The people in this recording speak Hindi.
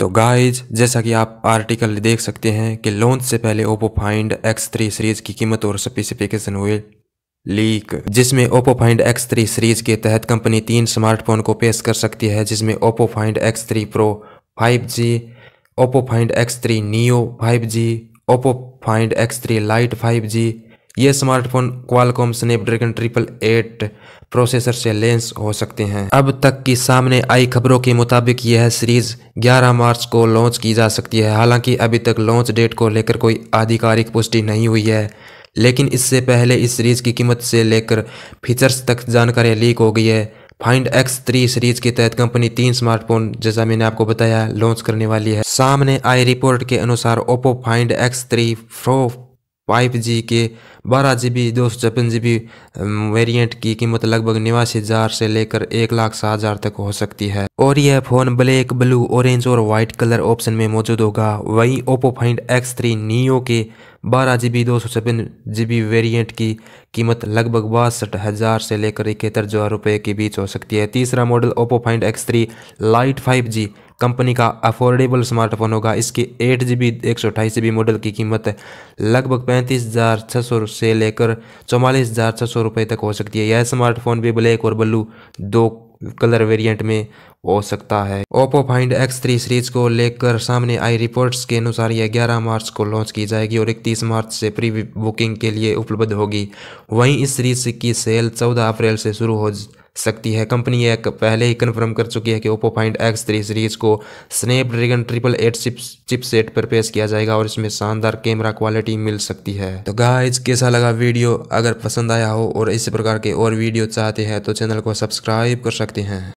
तो गाइज जैसा कि आप आर्टिकल देख सकते हैं कि लॉन्च से पहले Oppo Find X three series की कीमत और स्पेसिफिकेशन हुए लीक जिसमें Oppo Find X three series के तहत कंपनी तीन स्मार्टफोन को पेश कर सकती है जिसमें Oppo Find X three pro five G Oppo Find X three Neo five G Oppo Find X three lite five G ये smartphone Qualcomm Snapdragon triple eight processor से लेंस हो सकते हैं अब तक की सामने आई खबरों के मुताबिक यह सीरीज 11 मार्च को लॉन्च की जा सकती है हालांकि अभी तक लॉन्च डेट को लेकर कोई आधिकारिक पुष्टि नहीं हुई है लेकिन इससे पहले इस सीरीज़ की कीमत से लेकर फीचर्स तक जानकारी लीक हो गई है फाइंड एक्स थ्री सीरीज के तहत कंपनी तीन स्मार्टफोन जैसा मैंने आपको बताया लॉन्च करने वाली है सामने आई रिपोर्ट के अनुसार Oppo Find X three pro five G के बारह जी बी दो सौ छप्पन जी बी वेरियंट की कीमत लगभग निवासी हज़ार से लेकर एक लाख सात हज़ार तक हो सकती है और यह फ़ोन ब्लैक ब्लू ऑरेंज और वाइट कलर ऑप्शन में मौजूद होगा वहीं Oppo Find X three Neo के बारह जी बी दो सौ छप्पन जी बी वेरियंट की कीमत लगभग बासठ हज़ार से लेकर इकहत्तर हज़ार रुपये के बीच हो सकती है तीसरा model Oppo Find X three lite five G company का अफोर्डेबल स्मार्टफोन होगा इसके एट जी बी एक सौ अठाईस जी बी मॉडल की कीमत लगभग पैंतीस हज़ार छः सौ से लेकर चौवालीस हज़ार छः सौ रुपये तक हो सकती है यह स्मार्टफोन भी ब्लैक और ब्लू दो कलर वेरिएंट में हो सकता है Oppo Find X three series को लेकर सामने आई रिपोर्ट्स के अनुसार यह 11 मार्च को लॉन्च की जाएगी और 31 मार्च से प्री बुकिंग के लिए उपलब्ध होगी वहीं इस सीरीज की सेल 14 अप्रैल से शुरू हो सकती है कंपनी एक पहले ही कंफर्म कर चुकी है कि Oppo Find X three series को Snapdragon triple eight chipset पर पेश किया जाएगा और इसमें शानदार कैमरा क्वालिटी मिल सकती है तो गाइज कैसा लगा वीडियो अगर पसंद आया हो और इसी प्रकार के और वीडियो चाहते हैं तो चैनल को सब्सक्राइब कर सकते हैं